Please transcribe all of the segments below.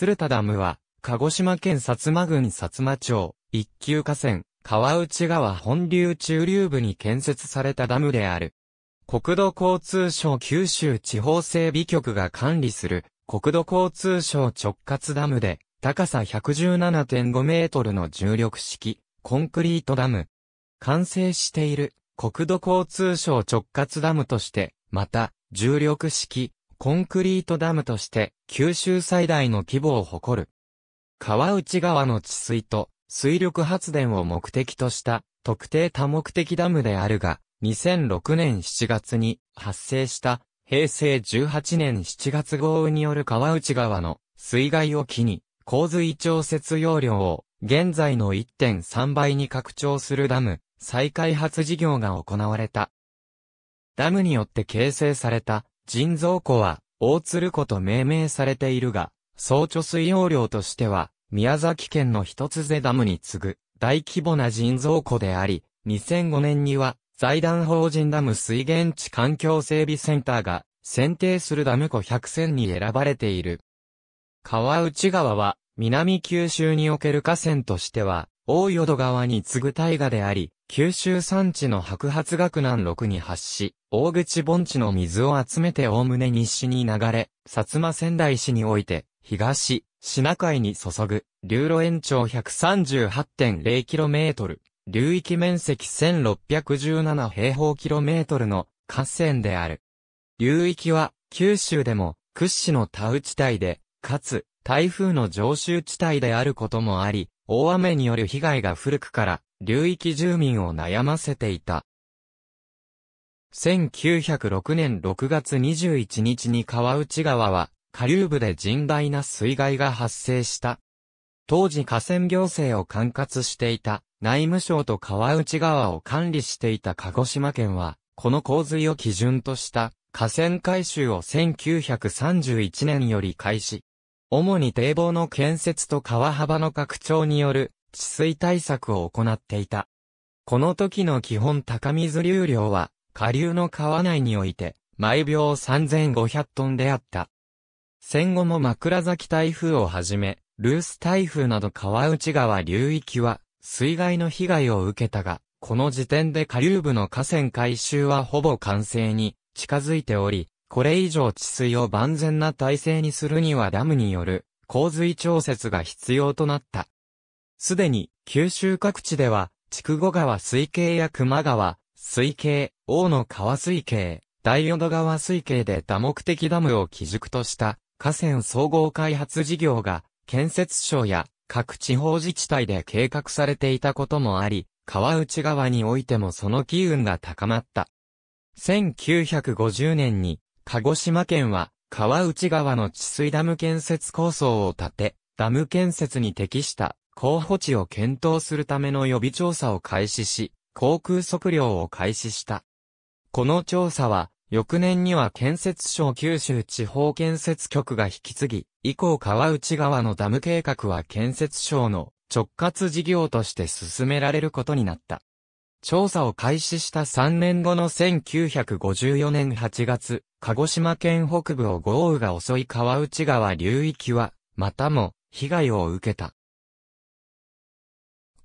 鶴田ダムは、鹿児島県薩摩郡薩摩町、一級河川、川内川本流中流部に建設されたダムである。国土交通省九州地方整備局が管理する国土交通省直轄ダムで高さ117.5メートルの重力式コンクリートダム。完成している国土交通省直轄ダムとして、また重力式コンクリートダムとして九州最大の規模を誇る。川内川の治水と水力発電を目的とした特定多目的ダムであるが、2006年7月に発生した平成18年7月豪雨による川内川の水害を機に洪水調節容量を現在の1.3倍に拡張するダム再開発事業が行われた。ダムによって形成された人造湖は、大鶴湖と命名されているが、総貯水容量としては、宮崎県の一つ瀬ダムに次ぐ、大規模な人造湖であり、2005年には、財団法人ダム水源地環境整備センターが、選定するダム湖100選に選ばれている。川内川は、南九州における河川としては、大淀川に次ぐ大河であり、九州山地の白髪学南六に発し、大口盆地の水を集めておおむね西に流れ、薩摩仙台市において、東、品海に注ぐ、流路延長 138.0km、流域面積1617平方キロメートルの河川である。流域は、九州でも、屈指の田雨地帯で、かつ、台風の常習地帯であることもあり、大雨による被害が古くから流域住民を悩ませていた。1906年6月21日に川内川は下流部で甚大な水害が発生した。当時河川行政を管轄していた内務省と川内川を管理していた鹿児島県は、この洪水を基準とした河川改修を1931年より開始。主に堤防の建設と川幅の拡張による治水対策を行っていた。この時の基本高水流量は、下流の川内において、毎秒3500トンであった。戦後も枕崎台風をはじめ、ルース台風など川内川流域は、水害の被害を受けたが、この時点で下流部の河川改修はほぼ完成に近づいており、これ以上治水を万全な体制にするにはダムによる洪水調節が必要となった。すでに、九州各地では、筑後川水系や熊川、水系、大野川水系、大淀川水系で多目的ダムを基軸とした河川総合開発事業が建設省や各地方自治体で計画されていたこともあり、川内川においてもその機運が高まった。1950年に鹿児島県は川内川の治水ダム建設構想を立て、ダム建設に適した候補地を検討するための予備調査を開始し、航空測量を開始した。この調査は、翌年には建設省九州地方建設局が引き継ぎ、以降川内川のダム計画は建設省の直轄事業として進められることになった。調査を開始した3年後の1954年8月、鹿児島県北部を豪雨が襲い川内川流域は、またも被害を受けた。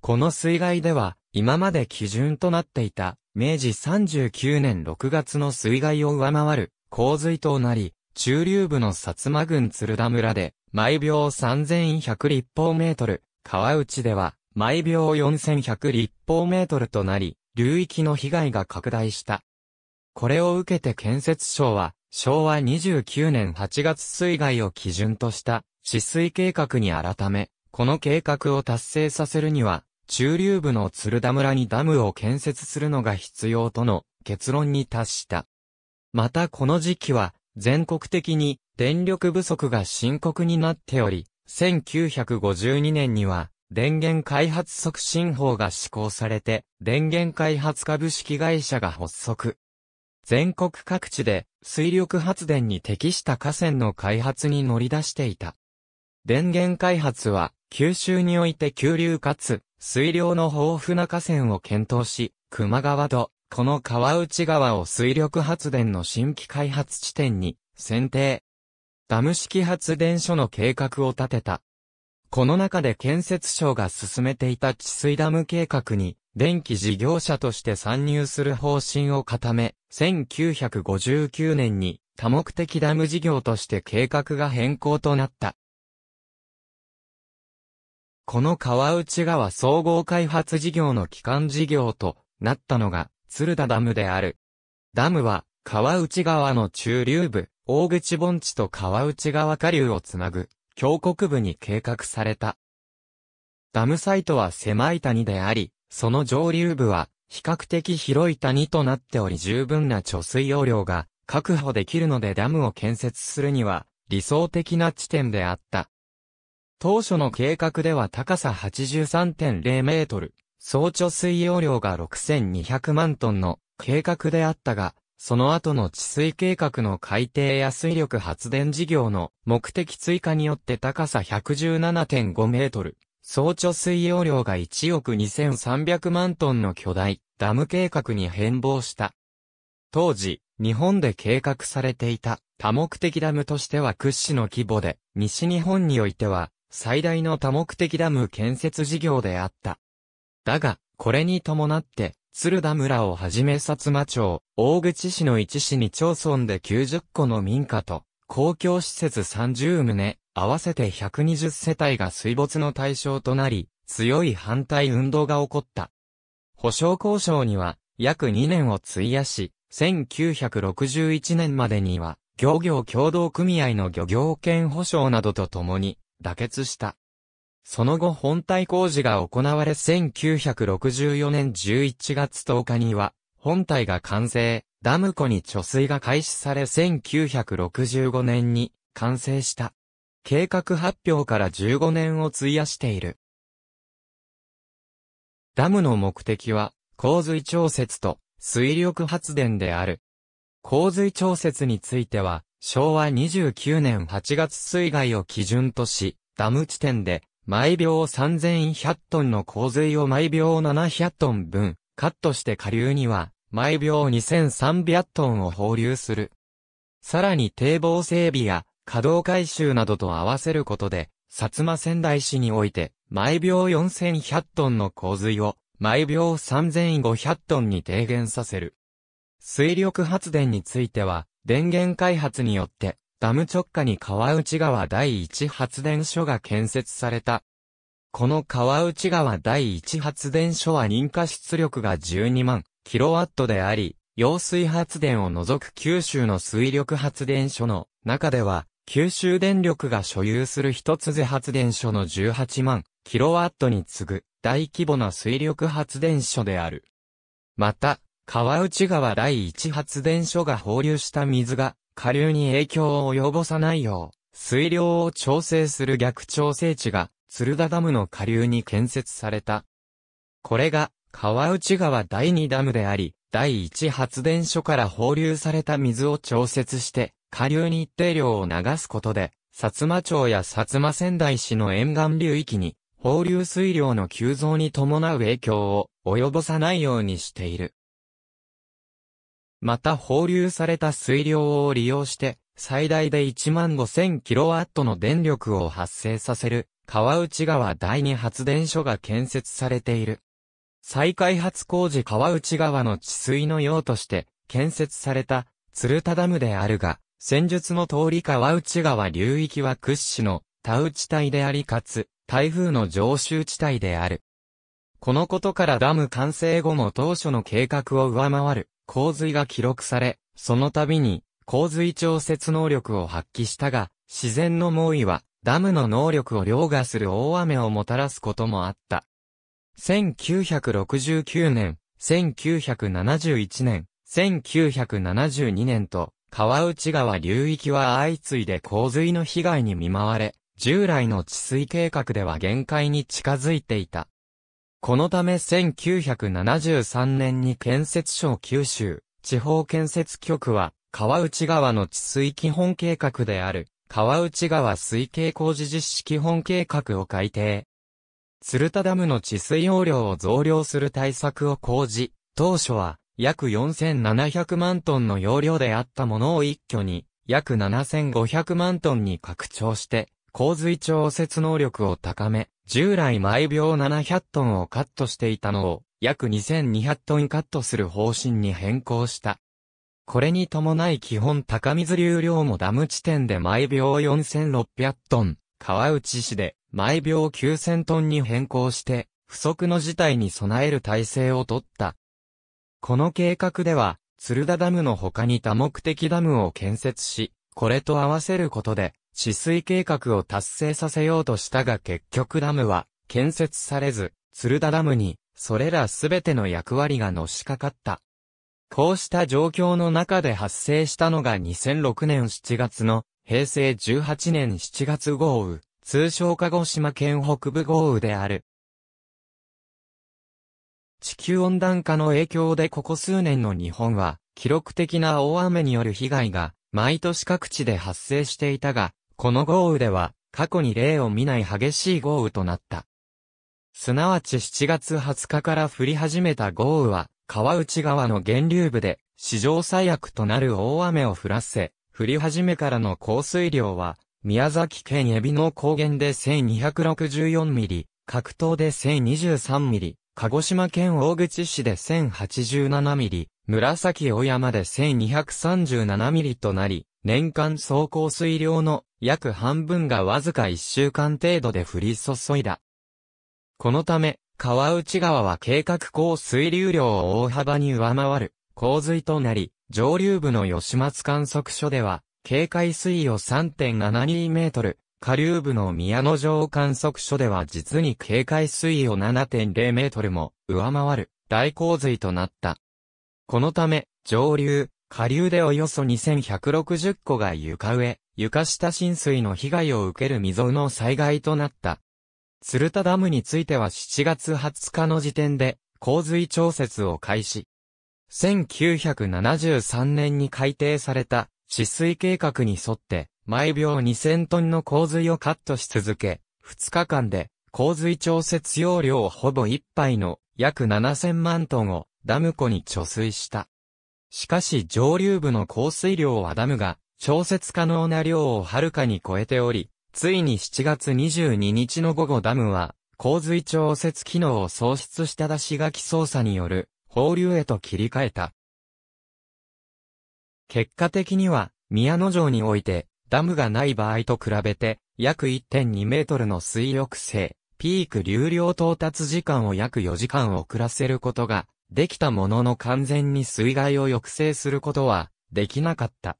この水害では、今まで基準となっていた、明治39年6月の水害を上回る、洪水となり、中流部の薩摩郡鶴田村で、毎秒3100立方メートル、川内では、毎秒4100立方メートルとなり、流域の被害が拡大した。これを受けて建設省は、昭和29年8月水害を基準とした、治水計画に改め、この計画を達成させるには、中流部の鶴田村にダムを建設するのが必要との結論に達した。またこの時期は全国的に電力不足が深刻になっており、1952年には電源開発促進法が施行されて電源開発株式会社が発足。全国各地で水力発電に適した河川の開発に乗り出していた。電源開発は、九州において急流かつ、水量の豊富な河川を検討し、熊川と、この川内川を水力発電の新規開発地点に選定。ダム式発電所の計画を立てた。この中で建設省が進めていた治水ダム計画に、電気事業者として参入する方針を固め、1959年に多目的ダム事業として計画が変更となった。この川内川総合開発事業の基幹事業となったのが鶴田ダムである。ダムは川内川の中流部、大口盆地と川内川下流をつなぐ、峡谷部に計画された。ダムサイトは狭い谷であり、その上流部は比較的広い谷となっており十分な貯水容量が確保できるのでダムを建設するには理想的な地点であった。当初の計画では高さ83.0メートル、総貯水容量が6200万トンの計画であったが、その後の治水計画の改定や水力発電事業の目的追加によって高さ117.5メートル、総貯水容量が1億2300万トンの巨大ダム計画に変貌した。当時、日本で計画されていた多目的ダムとしては屈指の規模で、西日本においては最大の多目的ダム建設事業であった。だが、これに伴って、鶴田村をはじめ薩摩町、大口市の一市に町村で90個の民家と、公共施設30棟、合わせて120世帯が水没の対象となり、強い反対運動が起こった。保障交渉には、約2年を費やし、1961年までには、漁業協同組合の漁業権保障などとともに、妥結した。その後本体工事が行われ1964年11月10日には、本体が完成、ダム湖に貯水が開始され1965年に完成した。計画発表から15年を費やしている。ダムの目的は、洪水調節と水力発電である。洪水調節については、昭和29年8月水害を基準とし、ダム地点で、毎秒3100トンの洪水を毎秒700トン分、カットして下流には、毎秒2300トンを放流する。さらに堤防整備や、稼働改修などと合わせることで、薩摩仙台市において、毎秒4100トンの洪水を、毎秒3500トンに低減させる。水力発電については、電源開発によって、ダム直下に川内川第一発電所が建設された。この川内川第一発電所は認可出力が12万キロワットであり、揚水発電を除く九州の水力発電所の中では、九州電力が所有する一つ発電所の18万キロワットに次ぐ大規模な水力発電所である。また、川内川第一発電所が放流した水が下流に影響を及ぼさないよう、水量を調整する逆調整地が鶴田ダムの下流に建設された。これが川内川第二ダムであり、第一発電所から放流された水を調節して、下流に一定量を流すことで、薩摩町や薩摩仙台市の沿岸流域に、放流水量の急増に伴う影響を及ぼさないようにしている。また放流された水量を利用して、最大で1万5 0 0 0ットの電力を発生させる、川内川第二発電所が建設されている。再開発工事川内川の治水の用として、建設された、鶴田ダムであるが、戦術の通り川内川流域は屈指の、田内帯でありかつ、台風の常習地帯である。このことからダム完成後も当初の計画を上回る、洪水が記録され、その度に洪水調節能力を発揮したが、自然の猛威はダムの能力を凌駕する大雨をもたらすこともあった。1969年、1971年、1972年と、川内川流域は相次いで洪水の被害に見舞われ、従来の治水計画では限界に近づいていた。このため1973年に建設省九州地方建設局は、川内川の治水基本計画である、川内川水系工事実施基本計画を改定。鶴田ダムの治水容量を増量する対策を講じ、当初は約4700万トンの容量であったものを一挙に約7500万トンに拡張して、洪水調節能力を高め、従来毎秒700トンをカットしていたのを約2200トンカットする方針に変更した。これに伴い基本高水流量もダム地点で毎秒4600トン、川内市で毎秒9000トンに変更して、不測の事態に備える体制をとった。この計画では、鶴田ダムの他に多目的ダムを建設し、これと合わせることで、治水計画を達成させようとしたが結局ダムは建設されず、鶴田ダムにそれらすべての役割がのしかかった。こうした状況の中で発生したのが2006年7月の平成18年7月豪雨、通称鹿児島県北部豪雨である。地球温暖化の影響でここ数年の日本は記録的な大雨による被害が毎年各地で発生していたが、この豪雨では、過去に例を見ない激しい豪雨となった。すなわち7月20日から降り始めた豪雨は、川内川の源流部で、史上最悪となる大雨を降らせ、降り始めからの降水量は、宮崎県海老の高原で1264ミリ、格闘で1023ミリ、鹿児島県大口市で1087ミリ、紫小山で1237ミリとなり、年間総降水量の約半分がわずか1週間程度で降り注いだ。このため、川内川は計画降水流量を大幅に上回る洪水となり、上流部の吉松観測所では、警戒水位を3.72メートル、下流部の宮野城観測所では実に警戒水位を7.0メートルも上回る大洪水となった。このため、上流、下流でおよそ2160個が床上、床下浸水の被害を受ける未曾有の災害となった。鶴田ダムについては7月20日の時点で洪水調節を開始。1973年に改定された治水計画に沿って毎秒2000トンの洪水をカットし続け、2日間で洪水調節容量をほぼ1杯の約7000万トンをダム湖に貯水した。しかし上流部の降水量はダムが、調節可能な量をはるかに超えており、ついに7月22日の午後ダムは、洪水調節機能を喪失した出し書き操作による、放流へと切り替えた。結果的には、宮野城において、ダムがない場合と比べて、約1.2メートルの水力性、ピーク流量到達時間を約4時間遅らせることができたものの完全に水害を抑制することはできなかった。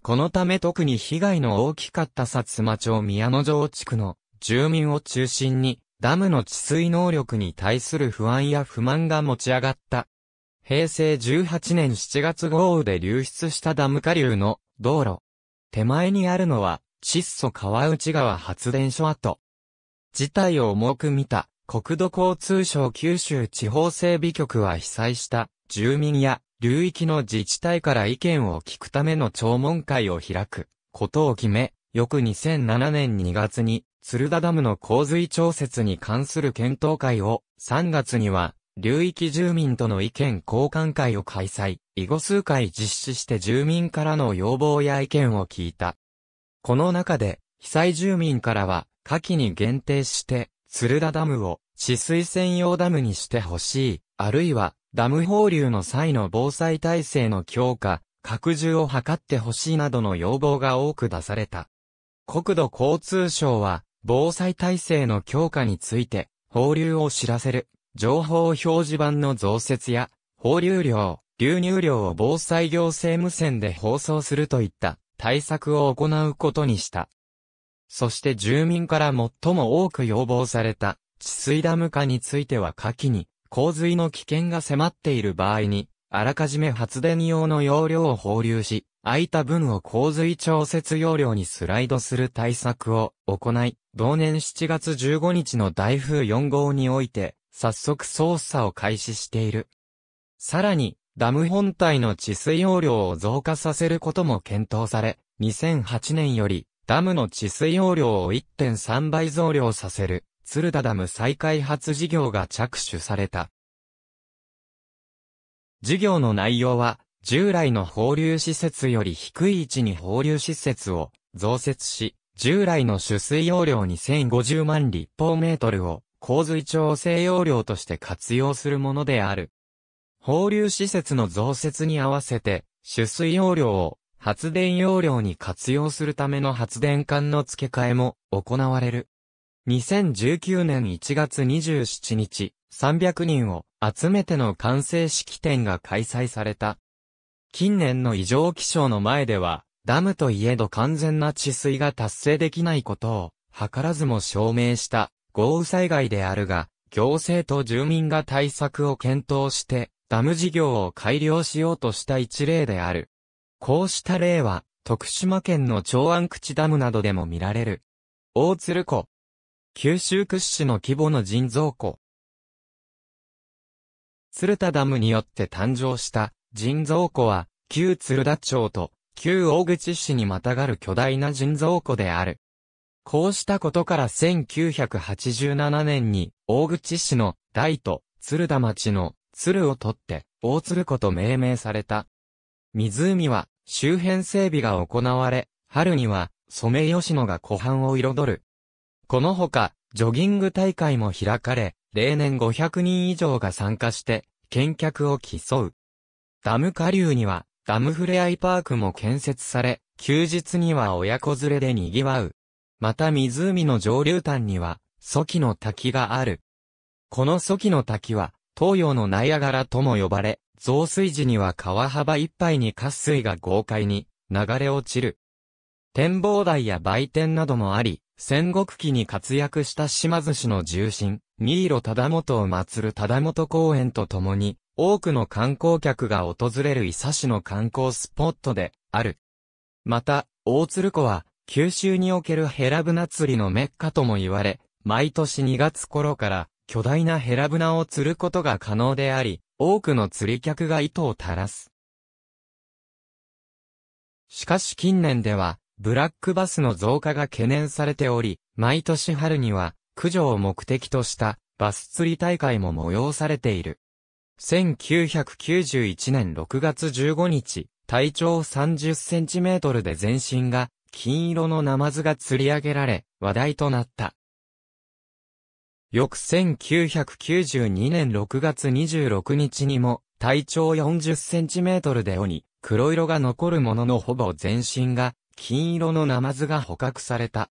このため特に被害の大きかった薩摩町宮野城地区の住民を中心にダムの治水能力に対する不安や不満が持ち上がった。平成18年7月豪雨で流出したダム下流の道路。手前にあるのは窒素川内川発電所跡。事態を重く見た国土交通省九州地方整備局は被災した住民や流域の自治体から意見を聞くための聴聞会を開くことを決め、翌2007年2月に鶴田ダムの洪水調節に関する検討会を3月には流域住民との意見交換会を開催、以後数回実施して住民からの要望や意見を聞いた。この中で、被災住民からは、下記に限定して、鶴田ダムを治水専用ダムにしてほしい、あるいはダム放流の際の防災体制の強化、拡充を図ってほしいなどの要望が多く出された。国土交通省は防災体制の強化について放流を知らせる情報表示板の増設や放流量、流入量を防災行政無線で放送するといった対策を行うことにした。そして住民から最も多く要望された、治水ダム化については下記に、洪水の危険が迫っている場合に、あらかじめ発電用の容量を放流し、空いた分を洪水調節容量にスライドする対策を行い、同年7月15日の台風4号において、早速操作を開始している。さらに、ダム本体の治水容量を増加させることも検討され、2008年よりダムの治水容量を1.3倍増量させる、鶴田ダム再開発事業が着手された。事業の内容は、従来の放流施設より低い位置に放流施設を増設し、従来の取水容量に1050万立方メートルを洪水調整容量として活用するものである。放流施設の増設に合わせて、取水容量を発電容量に活用するための発電管の付け替えも行われる。2019年1月27日、300人を集めての完成式典が開催された。近年の異常気象の前では、ダムといえど完全な治水が達成できないことを、図らずも証明した豪雨災害であるが、行政と住民が対策を検討して、ダム事業を改良しようとした一例である。こうした例は、徳島県の長安口ダムなどでも見られる。大鶴湖。九州屈指の規模の人造湖。鶴田ダムによって誕生した人造湖は、旧鶴田町と旧大口市にまたがる巨大な人造湖である。こうしたことから1987年に大口市の大都鶴田町の鶴を取って大鶴湖と命名された。湖は周辺整備が行われ、春にはソメイヨシノが湖畔を彩る。このほか、ジョギング大会も開かれ、例年500人以上が参加して、見客を競う。ダム下流には、ダムふれあいパークも建設され、休日には親子連れで賑わう。また湖の上流端には、ソキの滝がある。このソキの滝は、東洋のナイアガラとも呼ばれ、増水時には川幅いっぱいに渇水が豪快に流れ落ちる。展望台や売店などもあり、戦国期に活躍した島津市の重心、新色忠元を祀る忠元公園とともに、多くの観光客が訪れる伊佐市の観光スポットである。また、大鶴湖は、九州におけるヘラブナ釣りのメッカとも言われ、毎年2月頃から巨大なヘラブナを釣ることが可能であり、多くの釣り客が糸を垂らす。しかし近年では、ブラックバスの増加が懸念されており、毎年春には、駆除を目的としたバス釣り大会も催されている。1991年6月15日、体長30センチメートルで全身が金色のナマズが釣り上げられ、話題となった。翌1992年6月26日にも、体長40センチメートルで鬼、黒色が残るもののほぼ全身が、金色のナマズが捕獲された。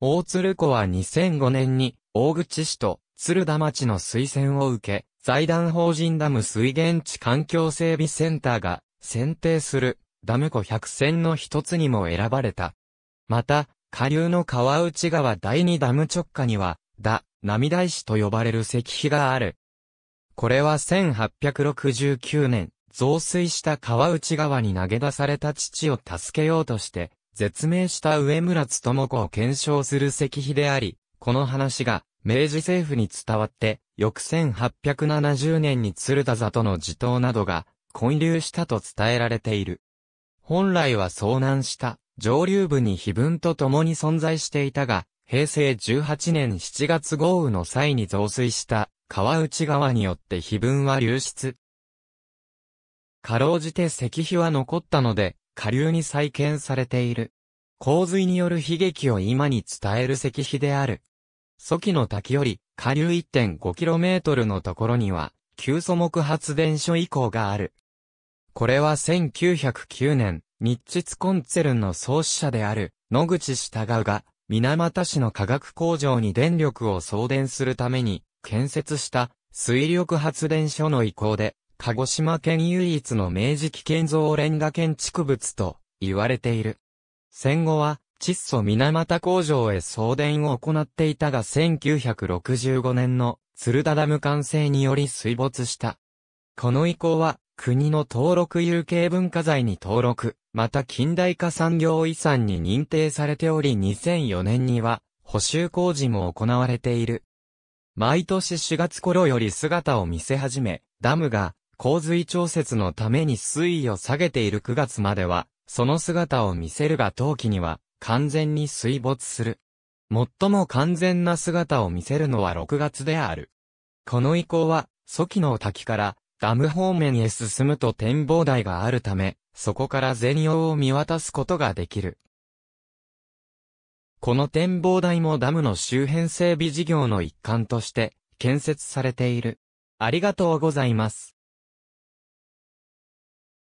大鶴湖は2005年に、大口市と鶴田町の推薦を受け、財団法人ダム水源地環境整備センターが選定するダム湖百選の一つにも選ばれた。また、下流の川内川第二ダム直下には、ダ、涙石と呼ばれる石碑がある。これは1869年、増水した川内川に投げ出された父を助けようとして、絶命した上村つとも子を検証する石碑であり、この話が明治政府に伝わって、翌1870年に鶴田里の地頭などが混流したと伝えられている。本来は遭難した上流部に碑文と共に存在していたが、平成18年7月豪雨の際に増水した川内川によって碑文は流出。かろうじて石碑は残ったので、下流に再建されている。洪水による悲劇を今に伝える石碑である。初期の滝より下流 1.5km のところには、旧素木発電所以降がある。これは1909年、日チコンツェルンの創始者である、野口従が、水俣市の化学工場に電力を送電するために建設した水力発電所の移行で、鹿児島県唯一の明治期建造レンガ建築物と言われている。戦後は窒素水俣工場へ送電を行っていたが1965年の鶴田ダム完成により水没した。この移行は国の登録有形文化財に登録、また近代化産業遺産に認定されており2004年には補修工事も行われている。毎年4月頃より姿を見せ始め、ダムが洪水調節のために水位を下げている9月までは、その姿を見せるが冬季には完全に水没する。最も完全な姿を見せるのは6月である。この意向は、初期の滝からダム方面へ進むと展望台があるため、そこから全容を見渡すことができる。この展望台もダムの周辺整備事業の一環として建設されている。ありがとうございます。